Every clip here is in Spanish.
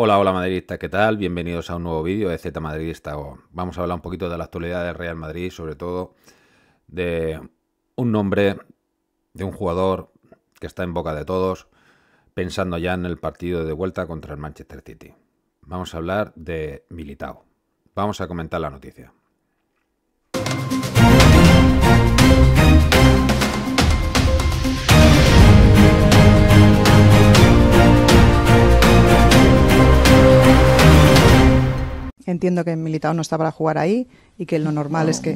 Hola, hola madridistas, ¿qué tal? Bienvenidos a un nuevo vídeo de Z Madridista. Vamos a hablar un poquito de la actualidad del Real Madrid, sobre todo de un nombre, de un jugador que está en boca de todos, pensando ya en el partido de vuelta contra el Manchester City. Vamos a hablar de Militao. Vamos a comentar la noticia. Entiendo que Militao no está para jugar ahí y que lo normal es que...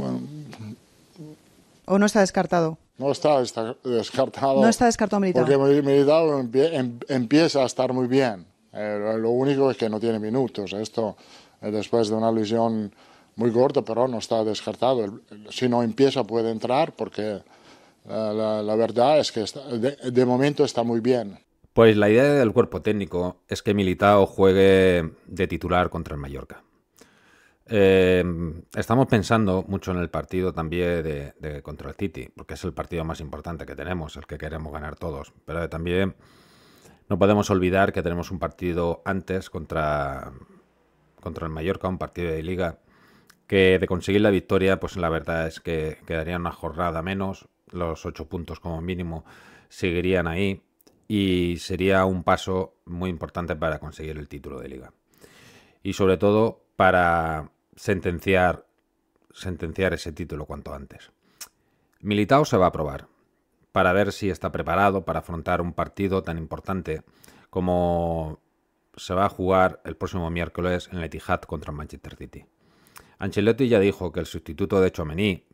¿O no está descartado? No está, descartado. No está descartado Militao. Porque Militao em-, empieza a estar muy bien. Eh, lo único es que no tiene minutos. Esto eh, después de una lesión muy corta, pero no está descartado. si no empieza puede entrar porque eh, la, verdad es que de, de momento está muy bien. Pues la idea del cuerpo técnico es que Militao juegue de titular contra el Mallorca. Em, estamos pensando mucho en el partido también de, contra el City, porque es el partido más importante que tenemos, el que queremos ganar todos. Pero también no podemos olvidar que tenemos un partido antes contra, contra el Mallorca, un partido de liga, que de conseguir la victoria, pues la verdad es que quedaría una jornada menos, los ocho puntos como mínimo seguirían ahí y sería un paso muy importante para conseguir el título de liga. Y sobre todo para sentenciar, sentenciar ese título cuanto antes. Militao se va a probar para ver si está preparado para afrontar un partido tan importante como se va a jugar el próximo miércoles en el Etihad contra Manchester City. Ancelotti ya dijo que el sustituto de Chomení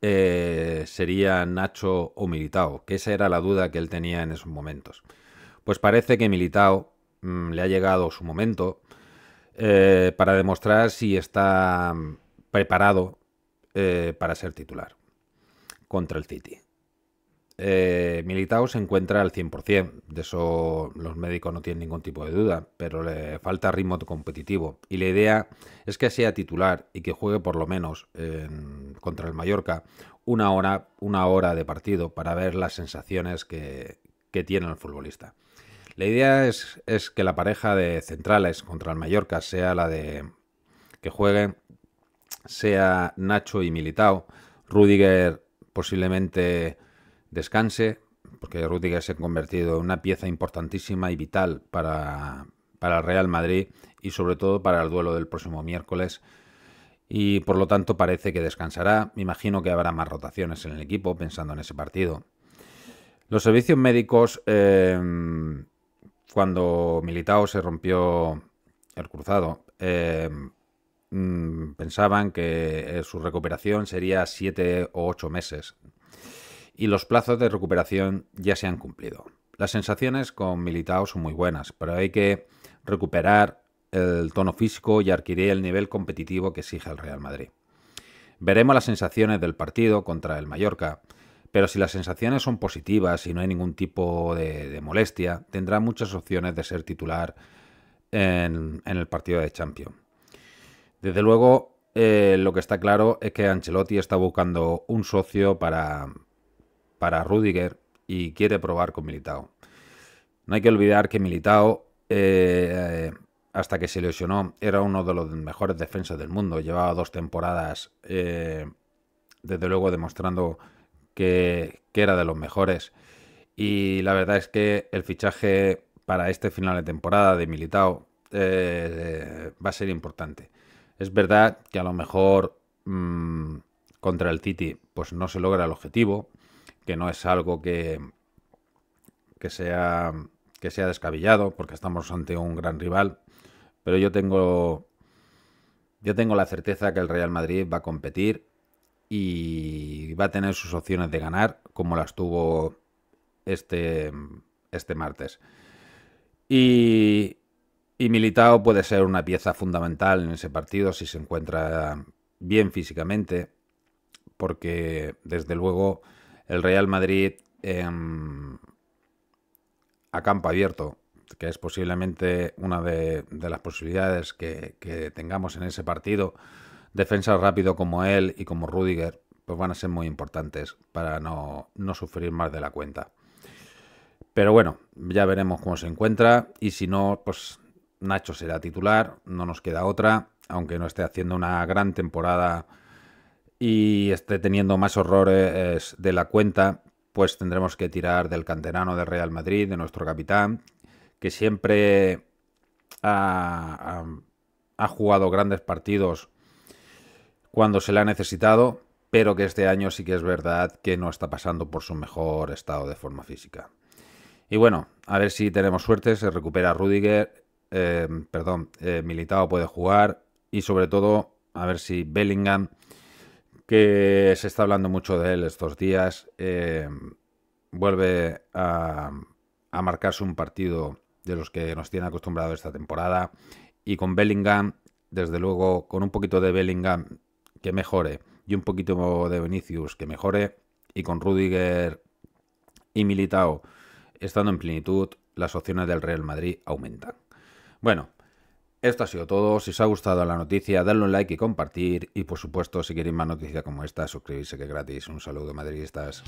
eh, sería Nacho o Militao, que esa era la duda que él tenía en esos momentos. Pues parece que Militao mm, le ha llegado su momento, eh, para demostrar si está preparado eh, para ser titular contra el City. Eh, Militao se encuentra al 100%, de eso los médicos no tienen ningún tipo de duda, pero le falta ritmo competitivo. Y la idea es que sea titular y que juegue por lo menos contra el Mallorca una hora, una hora de partido para ver las sensaciones que tiene el futbolista. La idea es, que la pareja de centrales contra el Mallorca sea la de que juegue, sea Nacho y Militao. Rudiger posiblemente descanse, porque Rudiger se ha convertido en una pieza importantísima y vital para, el Real Madrid y sobre todo para el duelo del próximo miércoles. Y por lo tanto parece que descansará. Me imagino que habrá más rotaciones en el equipo pensando en ese partido. Los servicios médicos eh, cuando Militao se rompió el cruzado, em, mm, pensaban que eh, su recuperación sería siete o ocho meses y los plazos de recuperación ya se han cumplido. Las sensaciones con Militao son muy buenas, pero hay que recuperar el tono físico y adquirir el nivel competitivo que exige el Real Madrid. Veremos las sensaciones del partido contra el Mallorca, pero si las sensaciones son positivas y no hay ningún tipo de, molestia, tendrá muchas opciones de ser titular en, el partido de Champions. Desde luego, eh, lo que está claro es que Ancelotti está buscando un socio para, para Rudiger y quiere probar con Militao. No hay que olvidar que Militao, eh, hasta que se lesionó, era uno de los mejores defensas del mundo. Llevaba dos temporadas, eh, desde luego, demostrando que, era de los mejores. Y la verdad es que el fichaje para este final de temporada de Militao eh, va a ser importante. Es verdad que a lo mejor mm, contra el Titi pues no se logra el objetivo, que no es algo que, que, sea, que sea descabellado, porque estamos ante un gran rival, pero yo tengo, yo tengo la certeza que el Real Madrid va a competir y va a tener sus opciones de ganar como las tuvo este, este martes. Y, y Militao puede ser una pieza fundamental en ese partido si se encuentra bien físicamente, porque desde luego el Real Madrid a campo abierto, que es posiblemente una de, las posibilidades que tengamos en ese partido, Defensa rápido como él y como Rudiger, pues van a ser muy importantes para no, no sufrir más de la cuenta. Pero bueno, ya veremos cómo se encuentra y si no, pues Nacho será titular, no nos queda otra, aunque no esté haciendo una gran temporada y esté teniendo más horrores de la cuenta, pues tendremos que tirar del canterano de Real Madrid, de nuestro capitán, que siempre ha, ha jugado grandes partidos cuando se le ha necesitado, pero que este año sí que es verdad que no está pasando por su mejor estado de forma física. Y bueno, a ver si tenemos suerte, se recupera Rudiger, eh, perdón, eh, Militado puede jugar y sobre todo a ver si Bellingham, que se está hablando mucho de él estos días, eh, vuelve a, a marcarse un partido de los que nos tiene acostumbrado esta temporada. Y con Bellingham, desde luego, con un poquito de Bellingham que mejore, y un poquito de Vinicius, que mejore, y con Rudiger y Militao estando en plenitud, las opciones del Real Madrid aumentan. Bueno, esto ha sido todo. Si os ha gustado la noticia, dadle un like y compartir. Y por supuesto, si queréis más noticias como esta, suscribirse que es gratis. Un saludo, madridistas.